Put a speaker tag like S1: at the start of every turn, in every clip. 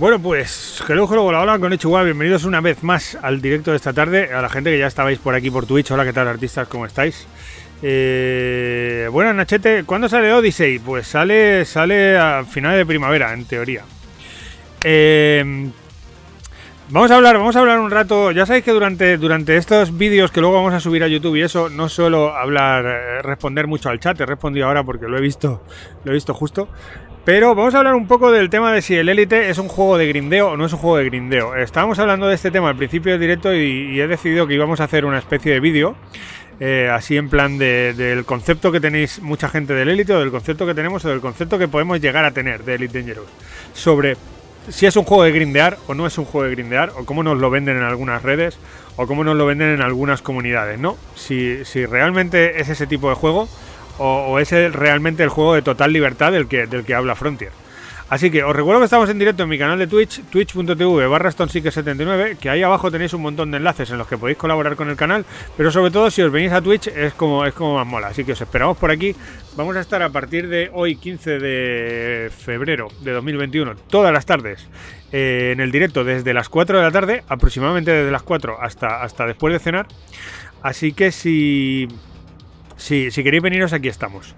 S1: Bueno, pues, que luego la hora con igual, bienvenidos una vez más al directo de esta tarde, a la gente que ya estabais por aquí por Twitch, hola, ¿qué tal artistas? ¿Cómo estáis? Eh, bueno, Nachete, ¿cuándo sale Odyssey? Pues sale, sale a finales de primavera, en teoría. Eh, vamos a hablar, vamos a hablar un rato. Ya sabéis que durante, durante estos vídeos que luego vamos a subir a YouTube y eso, no suelo hablar, eh, responder mucho al chat. He respondido ahora porque lo he visto, lo he visto justo. Pero vamos a hablar un poco del tema de si el Elite es un juego de grindeo o no es un juego de grindeo. Estábamos hablando de este tema al principio del directo y, he decidido que íbamos a hacer una especie de vídeo, eh, así en plan del concepto que tenéis mucha gente del Elite, o del concepto que tenemos, o del concepto que podemos llegar a tener de Elite Dangerous, sobre si es un juego de grindear o no es un juego de grindear, o cómo nos lo venden en algunas redes, o cómo nos lo venden en algunas comunidades, ¿no? si realmente es ese tipo de juego o, es realmente el juego de total libertad del que, del que habla Frontier. Así que os recuerdo que estamos en directo en mi canal de Twitch, twitch.tv barra 79 que ahí abajo tenéis un montón de enlaces en los que podéis colaborar con el canal, pero sobre todo si os venís a Twitch es como, es como más mola, así que os esperamos por aquí. Vamos a estar a partir de hoy 15 de febrero de 2021, todas las tardes, eh, en el directo desde las 4 de la tarde, aproximadamente desde las 4 hasta, hasta después de cenar. Así que si si, queréis veniros, aquí estamos.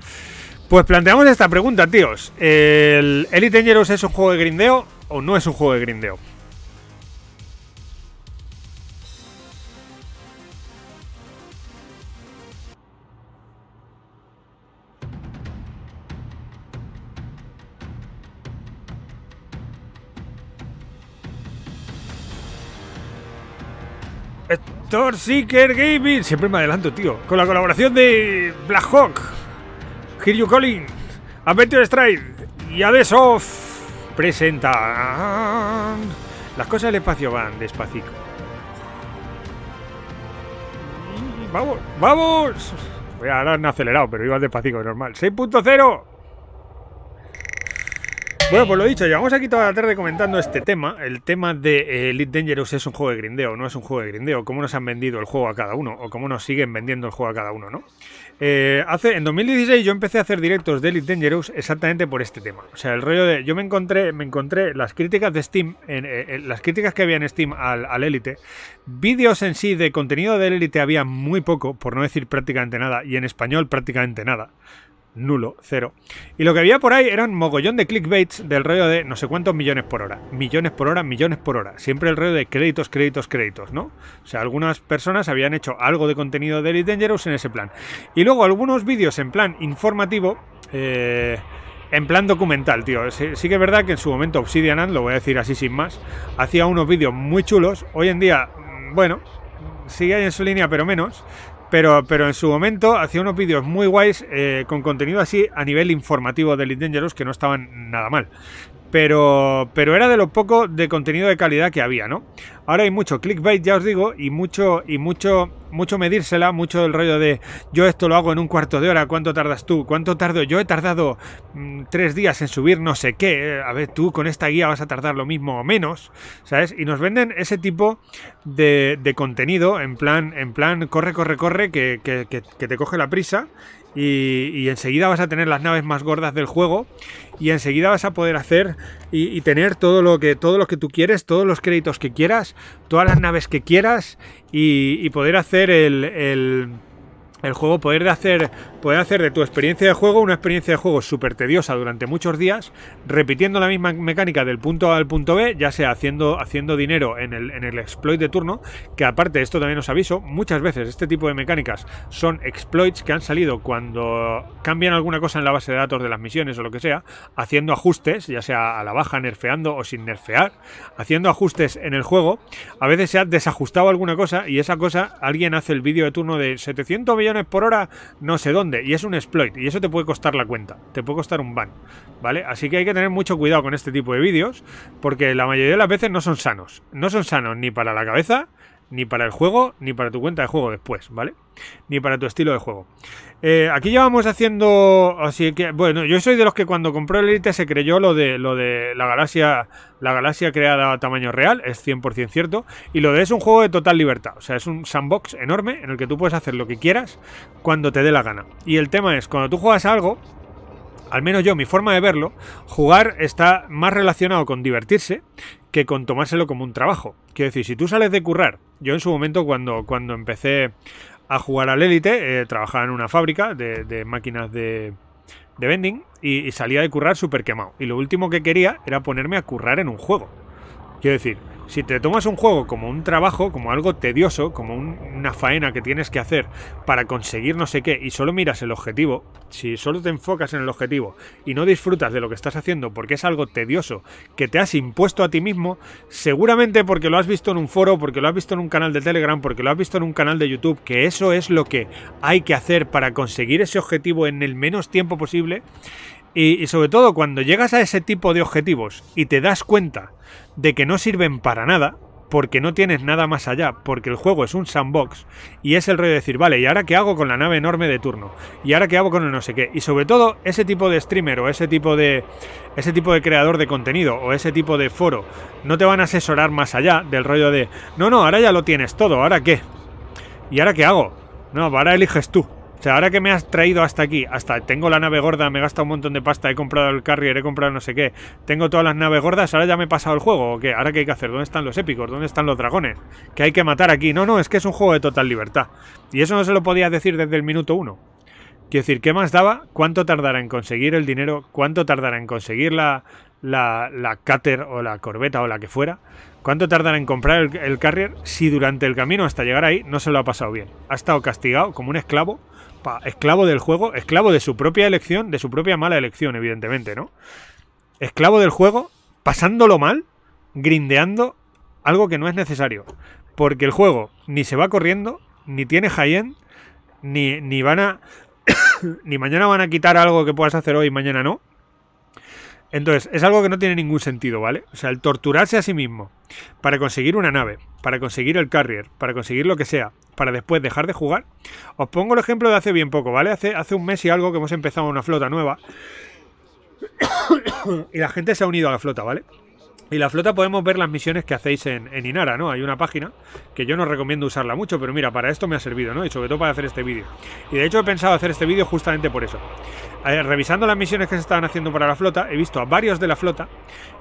S1: Pues planteamos esta pregunta, tíos. ¿El Elite Dangerous es un juego de grindeo o no es un juego de grindeo? Thor Seeker Gaming. Siempre me adelanto, tío. Con la colaboración de Blackhawk, Hiryu Calling, Adventure Strike y Adesoft Presenta Las cosas del espacio van despacito. ¡Vamos! ¡Vamos! Voy a dar acelerado, pero iba despacito, normal. ¡6.0! Bueno, pues lo dicho, llevamos aquí toda la tarde comentando este tema. El tema de eh, Elite Dangerous es un juego de grindeo, no es un juego de grindeo. ¿Cómo nos han vendido el juego a cada uno? O cómo nos siguen vendiendo el juego a cada uno, ¿no? Eh, hace, en 2016 yo empecé a hacer directos de Elite Dangerous exactamente por este tema. O sea, el rollo de. Yo me encontré, me encontré las críticas de Steam, eh, las críticas que había en Steam al, al Elite. Vídeos en sí de contenido del Elite había muy poco, por no decir prácticamente nada, y en español prácticamente nada nulo, cero. Y lo que había por ahí eran mogollón de clickbaits del rollo de no sé cuántos millones por hora, millones por hora, millones por hora. Siempre el rollo de créditos, créditos, créditos, ¿no? O sea, algunas personas habían hecho algo de contenido de Elite Dangerous en ese plan. Y luego algunos vídeos en plan informativo, eh, en plan documental, tío. Sí, que es verdad que en su momento Obsidian, lo voy a decir así sin más, hacía unos vídeos muy chulos. Hoy en día, mm, bueno, sigue en su línea, pero menos. Pero, en su momento hacía unos vídeos muy guays eh, con contenido así a nivel informativo de Elite Dangerous que no estaban nada mal pero, pero era de lo poco de contenido de calidad que había, ¿no? Ahora hay mucho clickbait, ya os digo, y mucho, y mucho, mucho medírsela, mucho el rollo de yo esto lo hago en un cuarto de hora, ¿cuánto tardas tú? ¿Cuánto tardo? Yo he tardado mm, tres días en subir no sé qué, eh, a ver, tú con esta guía vas a tardar lo mismo o menos, ¿sabes? Y nos venden ese tipo de, contenido en plan, en plan, corre, corre, corre, que te coge la prisa y, enseguida vas a tener las naves más gordas del juego y enseguida vas a poder hacer y, tener todo lo que que tú quieres, todos los créditos que quieras, todas las naves que quieras y, poder hacer el el juego, poder hacer, hacer de tu experiencia de juego una experiencia de juego súper tediosa durante muchos días, repitiendo la misma mecánica del punto A al punto B, ya sea haciendo, haciendo dinero en el, en el exploit de turno, que aparte, esto también os aviso, muchas veces este tipo de mecánicas son exploits que han salido cuando cambian alguna cosa en la base de datos de las misiones o lo que sea, haciendo ajustes, ya sea a la baja, nerfeando o sin nerfear, haciendo ajustes en el juego, a veces se ha desajustado alguna cosa y esa cosa alguien hace el vídeo de turno de 700 millones por hora no sé dónde. Y es un exploit. Y eso te puede costar la cuenta. Te puede costar un ban. ¿Vale? Así que hay que tener mucho cuidado con este tipo de vídeos. Porque la mayoría de las veces no son sanos. No son sanos ni para la cabeza ni para el juego, ni para tu cuenta de juego después, ¿vale? Ni para tu estilo de juego. Eh, aquí ya vamos haciendo. Así que. Bueno, yo soy de los que cuando compró el Elite se creyó lo de lo de la galaxia. La galaxia creada a tamaño real, es 100% cierto. Y lo de es un juego de total libertad. O sea, es un sandbox enorme en el que tú puedes hacer lo que quieras cuando te dé la gana. Y el tema es, cuando tú juegas algo, al menos yo, mi forma de verlo, jugar está más relacionado con divertirse que con tomárselo como un trabajo. Quiero decir, si tú sales de currar, yo en su momento cuando, cuando empecé a jugar al élite, eh, trabajaba en una fábrica de, máquinas de, de vending y, y, salía de currar súper quemado. Y lo último que quería era ponerme a currar en un juego. Quiero decir, si te tomas un juego como un trabajo, como algo tedioso, como una faena que tienes que hacer para conseguir no sé qué, y solo miras el objetivo, si solo te enfocas en el objetivo y no disfrutas de lo que estás haciendo porque es algo tedioso que te has impuesto a ti mismo, seguramente porque lo has visto en un foro, porque lo has visto en un canal de Telegram, porque lo has visto en un canal de YouTube, que eso es lo que hay que hacer para conseguir ese objetivo en el menos tiempo posible, y sobre todo cuando llegas a ese tipo de objetivos y te das cuenta de que no sirven para nada porque no tienes nada más allá, porque el juego es un sandbox y es el rollo de decir, vale, ¿y ahora qué hago con la nave enorme de turno? ¿Y ahora qué hago con el no sé qué? Y sobre todo, ese tipo de streamer o ese tipo de ese tipo de creador de contenido o ese tipo de foro no te van a asesorar más allá del rollo de, no, no, ahora ya lo tienes todo, ¿ahora qué? ¿Y ahora qué hago? No, ahora eliges tú. O sea, ahora que me has traído hasta aquí, hasta tengo la nave gorda, me he gastado un montón de pasta, he comprado el carrier, he comprado no sé qué, tengo todas las naves gordas, ahora ya me he pasado el juego, ¿o qué? ¿Ahora qué hay que hacer? ¿Dónde están los épicos? ¿Dónde están los dragones? Que hay que matar aquí. No, no, es que es un juego de total libertad. Y eso no se lo podía decir desde el minuto uno. Quiero decir, ¿qué más daba? ¿Cuánto tardará en conseguir el dinero? ¿Cuánto tardará en conseguir la, la, la o la Corbeta o la que fuera, ¿cuánto tardan en comprar el, Carrier si durante el camino hasta llegar ahí no se lo ha pasado bien? Ha estado castigado como un esclavo, esclavo del juego, esclavo de su propia elección, de su propia mala elección, evidentemente, ¿no? Esclavo del juego, pasándolo mal, grindeando algo que no es necesario. Porque el juego ni se va corriendo, ni tiene high-end, ni, ni van a... ni mañana van a quitar algo que puedas hacer hoy mañana no entonces, es algo que no tiene ningún sentido, ¿vale? O sea, el torturarse a sí mismo para conseguir una nave, para conseguir el carrier, para conseguir lo que sea, para después dejar de jugar. Os pongo el ejemplo de hace bien poco, ¿vale? Hace, hace un mes y algo que hemos empezado una flota nueva y la gente se ha unido a la flota, ¿vale? Y la flota podemos ver las misiones que hacéis en, Inara, ¿no? Hay una página que yo no recomiendo usarla mucho, pero mira, para esto me ha servido, ¿no? Y sobre todo para hacer este vídeo. Y de hecho he pensado hacer este vídeo justamente por eso. Eh, revisando las misiones que se estaban haciendo para la flota, he visto a varios de la flota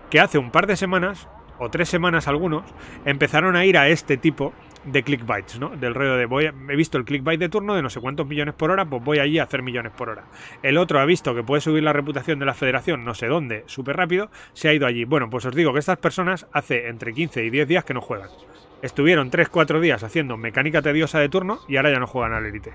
S1: que hace un par de semanas, o tres semanas algunos, empezaron a ir a este tipo de clickbites, ¿no? Del rollo de voy, he visto el clickbait de turno de no sé cuántos millones por hora, pues voy allí a hacer millones por hora. El otro ha visto que puede subir la reputación de la federación no sé dónde, súper rápido, se ha ido allí. Bueno, pues os digo que estas personas hace entre 15 y 10 días que no juegan. Estuvieron 3-4 días haciendo mecánica tediosa de turno y ahora ya no juegan al élite.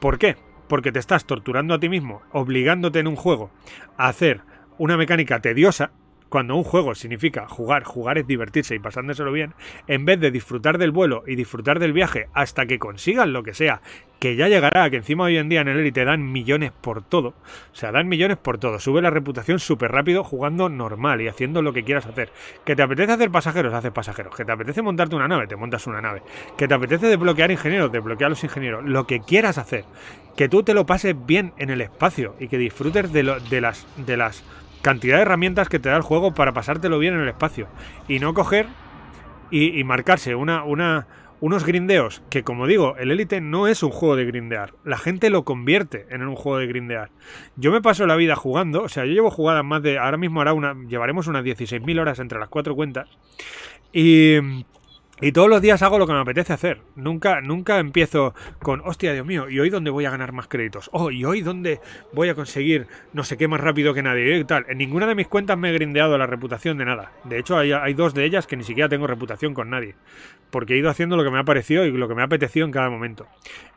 S1: ¿Por qué? Porque te estás torturando a ti mismo, obligándote en un juego a hacer una mecánica tediosa cuando un juego significa jugar, jugar es divertirse y pasándoselo bien, en vez de disfrutar del vuelo y disfrutar del viaje hasta que consigan lo que sea, que ya llegará, que encima hoy en día en el Elite dan millones por todo, o sea, dan millones por todo, sube la reputación súper rápido jugando normal y haciendo lo que quieras hacer. Que te apetece hacer pasajeros, haces pasajeros. Que te apetece montarte una nave, te montas una nave. Que te apetece desbloquear ingenieros, desbloquear los ingenieros. Lo que quieras hacer. Que tú te lo pases bien en el espacio y que disfrutes de, lo, de las... De las cantidad de herramientas que te da el juego para pasártelo bien en el espacio. Y no coger y, marcarse una, unos grindeos. Que como digo, el Elite no es un juego de grindear. La gente lo convierte en un juego de grindear. Yo me paso la vida jugando. O sea, yo llevo jugadas más de. Ahora mismo hará una, llevaremos unas 16.000 horas entre las cuatro cuentas. Y y todos los días hago lo que me apetece hacer. Nunca, nunca empiezo con, hostia, Dios mío, ¿y hoy dónde voy a ganar más créditos? Oh, ¿y hoy dónde voy a conseguir no sé qué más rápido que nadie? Y tal. En ninguna de mis cuentas me he grindeado la reputación de nada. De hecho, hay, dos de ellas que ni siquiera tengo reputación con nadie. Porque he ido haciendo lo que me ha parecido y lo que me ha apetecido en cada momento.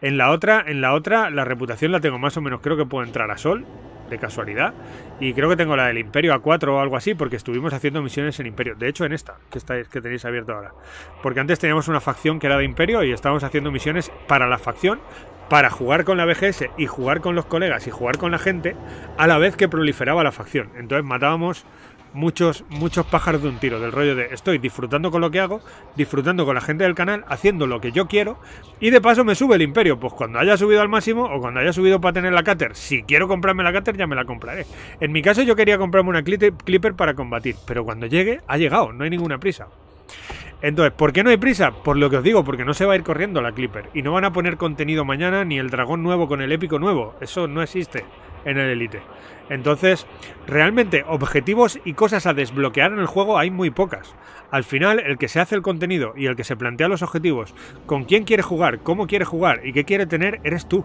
S1: En la otra, en la otra, la reputación la tengo más o menos. Creo que puedo entrar a sol de casualidad. Y creo que tengo la del Imperio A4 o algo así, porque estuvimos haciendo misiones en Imperio. De hecho, en esta, que, estáis, que tenéis abierto ahora. Porque antes teníamos una facción que era de Imperio y estábamos haciendo misiones para la facción, para jugar con la BGS y jugar con los colegas y jugar con la gente, a la vez que proliferaba la facción. Entonces matábamos muchos, muchos pájaros de un tiro, del rollo de estoy disfrutando con lo que hago, disfrutando con la gente del canal, haciendo lo que yo quiero y de paso me sube el imperio. Pues cuando haya subido al máximo o cuando haya subido para tener la cáter, si quiero comprarme la cáter ya me la compraré. En mi caso yo quería comprarme una clipper para combatir, pero cuando llegue ha llegado, no hay ninguna prisa. Entonces, ¿por qué no hay prisa? Por lo que os digo, porque no se va a ir corriendo la Clipper. Y no van a poner contenido mañana ni el dragón nuevo con el épico nuevo. Eso no existe en el Elite. Entonces, realmente objetivos y cosas a desbloquear en el juego hay muy pocas. Al final, el que se hace el contenido y el que se plantea los objetivos, con quién quiere jugar, cómo quiere jugar y qué quiere tener, eres tú.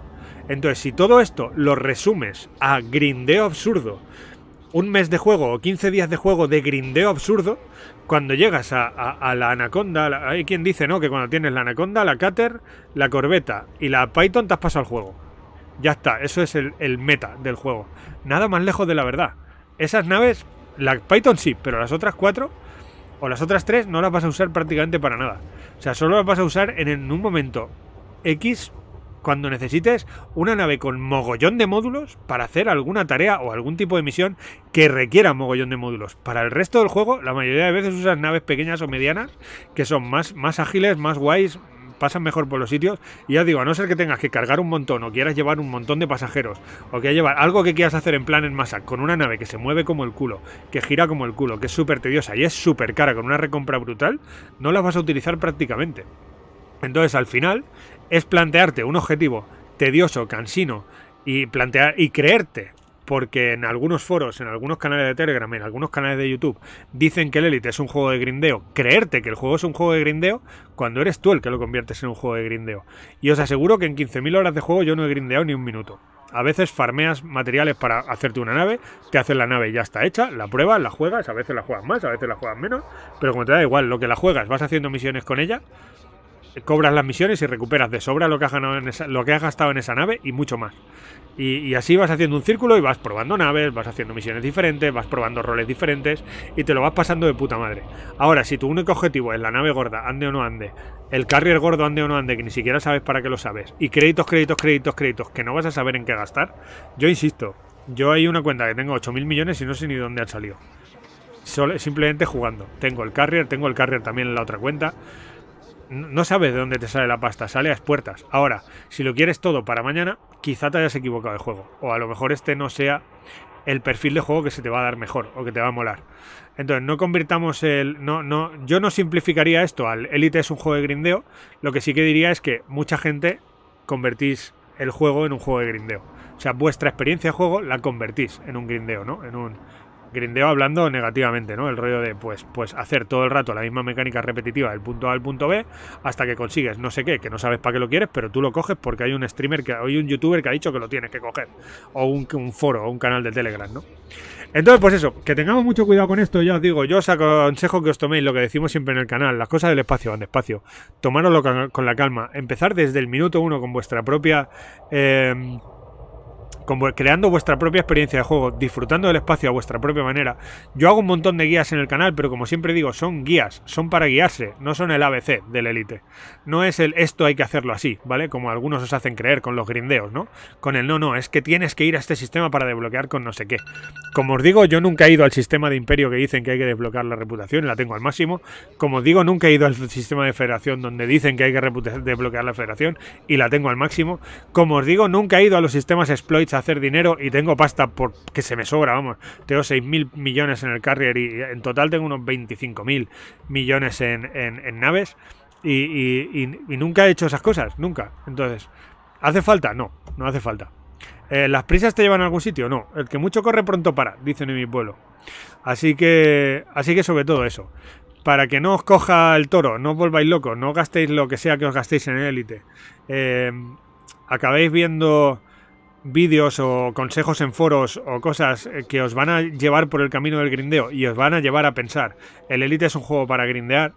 S1: Entonces, si todo esto lo resumes a grindeo absurdo, un mes de juego o 15 días de juego de grindeo absurdo, cuando llegas a, la Anaconda, hay quien dice, ¿no? Que cuando tienes la Anaconda, la cater, la Corbeta y la Python te has pasado al juego. Ya está, eso es el, meta del juego. Nada más lejos de la verdad. Esas naves, la Python sí, pero las otras cuatro o las otras tres no las vas a usar prácticamente para nada. O sea, solo las vas a usar en, en un momento X cuando necesites una nave con mogollón de módulos para hacer alguna tarea o algún tipo de misión que requiera mogollón de módulos. Para el resto del juego, la mayoría de veces usas naves pequeñas o medianas que son más, más ágiles, más guays, pasan mejor por los sitios. Y ya digo, a no ser que tengas que cargar un montón o quieras llevar un montón de pasajeros o que llevar algo que quieras hacer en plan en masa con una nave que se mueve como el culo, que gira como el culo, que es súper tediosa y es súper cara con una recompra brutal, no las vas a utilizar prácticamente. Entonces al final es plantearte un objetivo tedioso, cansino, y plantear y creerte. Porque en algunos foros, en algunos canales de Telegram, en algunos canales de YouTube, dicen que el Elite es un juego de grindeo. Creerte que el juego es un juego de grindeo cuando eres tú el que lo conviertes en un juego de grindeo. Y os aseguro que en 15.000 horas de juego yo no he grindeado ni un minuto. A veces farmeas materiales para hacerte una nave, te haces la nave y ya está hecha, la pruebas, la juegas, a veces la juegas más, a veces la juegas menos, pero como te da igual, lo que la juegas, vas haciendo misiones con ella cobras las misiones y recuperas de sobra lo que has, lo que has gastado en esa nave y mucho más. Y, así vas haciendo un círculo y vas probando naves, vas haciendo misiones diferentes, vas probando roles diferentes y te lo vas pasando de puta madre. Ahora, si tu único objetivo es la nave gorda, ande o no ande, el carrier gordo ande o no ande, que ni siquiera sabes para qué lo sabes, y créditos, créditos, créditos, créditos, que no vas a saber en qué gastar, yo insisto, yo hay una cuenta que tengo 8.000 millones y no sé ni dónde han salido. simplemente jugando. Tengo el carrier, tengo el carrier también en la otra cuenta no sabes de dónde te sale la pasta, sale a puertas. Ahora, si lo quieres todo para mañana, quizá te hayas equivocado de juego. O a lo mejor este no sea el perfil de juego que se te va a dar mejor o que te va a molar. Entonces, no convirtamos el. No, no, yo no simplificaría esto al Elite es un juego de grindeo. Lo que sí que diría es que mucha gente convertís el juego en un juego de grindeo. O sea, vuestra experiencia de juego la convertís en un grindeo, ¿no? En un, grindeo hablando negativamente, ¿no? El rollo de pues, pues hacer todo el rato la misma mecánica repetitiva del punto A al punto B hasta que consigues no sé qué, que no sabes para qué lo quieres, pero tú lo coges porque hay un streamer que hay un youtuber que ha dicho que lo tienes que coger o un, foro o un canal de Telegram, ¿no? Entonces, pues eso, que tengamos mucho cuidado con esto, ya os digo, yo os aconsejo que os toméis lo que decimos siempre en el canal, las cosas del espacio van despacio, tomaroslo con la calma, empezar desde el minuto uno con vuestra propia... Eh, creando vuestra propia experiencia de juego, disfrutando del espacio a vuestra propia manera. Yo hago un montón de guías en el canal, pero como siempre digo, son guías, son para guiarse, no son el ABC del Elite. No es el esto hay que hacerlo así, ¿vale? Como algunos os hacen creer con los grindeos, ¿no? Con el no, no, es que tienes que ir a este sistema para desbloquear con no sé qué. Como os digo, yo nunca he ido al sistema de imperio que dicen que hay que desbloquear la reputación, y la tengo al máximo. Como os digo, nunca he ido al sistema de federación donde dicen que hay que desbloquear la federación y la tengo al máximo. Como os digo, nunca he ido a los sistemas exploits hacer dinero y tengo pasta porque se me sobra, vamos. Tengo 6.000 millones en el carrier y en total tengo unos 25.000 millones en, en, naves. Y, nunca he hecho esas cosas, nunca. Entonces, ¿hace falta? No, no hace falta. Eh, ¿Las prisas te llevan a algún sitio? No. El que mucho corre pronto para, dicen en mi pueblo. Así que, así que sobre todo eso. Para que no os coja el toro, no os volváis locos, no gastéis lo que sea que os gastéis en élite. Eh, acabéis viendo vídeos o consejos en foros o cosas eh, que os van a llevar por el camino del grindeo y os van a llevar a pensar. El Elite es un juego para grindear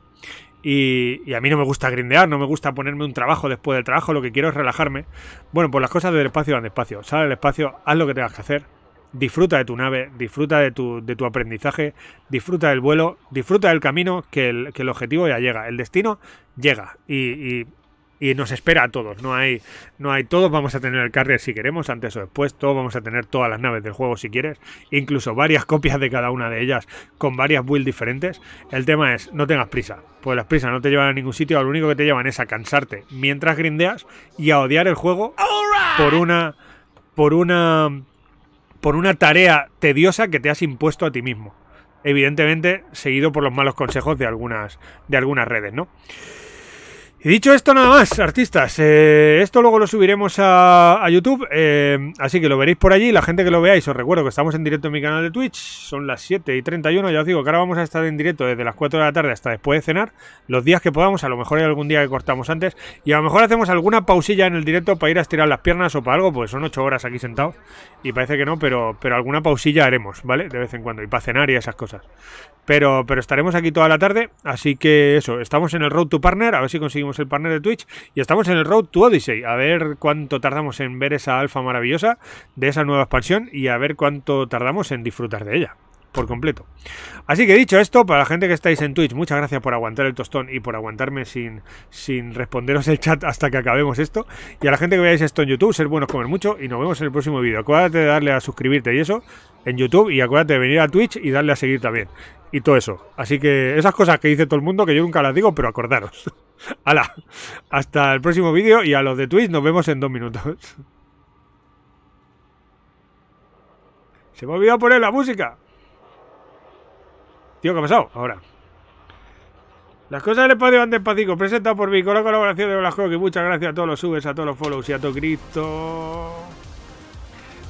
S1: y, a mí no me gusta grindear, no me gusta ponerme un trabajo después del trabajo, lo que quiero es relajarme. Bueno, pues las cosas del espacio van despacio. Sale al espacio, haz lo que tengas que hacer, disfruta de tu nave, disfruta de tu, aprendizaje, disfruta del vuelo, disfruta del camino, que el, objetivo ya llega, el destino llega. y y nos espera a todos. No hay, no hay todos. Vamos a tener el carrier si queremos, antes o después. Todos vamos a tener todas las naves del juego si quieres. Incluso varias copias de cada una de ellas con varias builds diferentes. El tema es, no tengas prisa. Pues las prisas no te llevan a ningún sitio. Lo único que te llevan es a cansarte mientras grindeas y a odiar el juego por una. por una. por una tarea tediosa que te has impuesto a ti mismo. Evidentemente, seguido por los malos consejos de algunas, de algunas redes, ¿no? Y dicho esto nada más, artistas, eh, esto luego lo subiremos a, YouTube, eh, así que lo veréis por allí, la gente que lo veáis, os recuerdo que estamos en directo en mi canal de Twitch, son las 7 y 31, ya os digo que ahora vamos a estar en directo desde las 4 de la tarde hasta después de cenar, los días que podamos, a lo mejor hay algún día que cortamos antes, y a lo mejor hacemos alguna pausilla en el directo para ir a estirar las piernas o para algo, pues son 8 horas aquí sentados, y parece que no, pero, pero alguna pausilla haremos, ¿vale? De vez en cuando, y para cenar y esas cosas. Pero, pero estaremos aquí toda la tarde, así que eso, estamos en el Road to Partner, a ver si conseguimos el partner de Twitch y estamos en el Road to Odyssey. A ver cuánto tardamos en ver esa alfa maravillosa de esa nueva expansión y a ver cuánto tardamos en disfrutar de ella por completo. Así que dicho esto, para la gente que estáis en Twitch, muchas gracias por aguantar el tostón y por aguantarme sin, sin responderos el chat hasta que acabemos esto. Y a la gente que veáis esto en YouTube, ser buenos, comer mucho y nos vemos en el próximo vídeo. Acuérdate de darle a suscribirte y eso en YouTube y acuérdate de venir a Twitch y darle a seguir también. Y todo eso. Así que esas cosas que dice todo el mundo que yo nunca las digo, pero acordaros. ¡Hala! Hasta el próximo vídeo y a los de Twitch nos vemos en dos minutos. Se me ha olvidado poner la música. Tío, ¿qué ha pasado? Ahora. Las cosas del espacio van despacito. Presentado por mí con la colaboración de Hola Y muchas gracias a todos los subes, a todos los follows y a todo Cristo.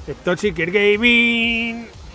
S1: es Toxic Gaming.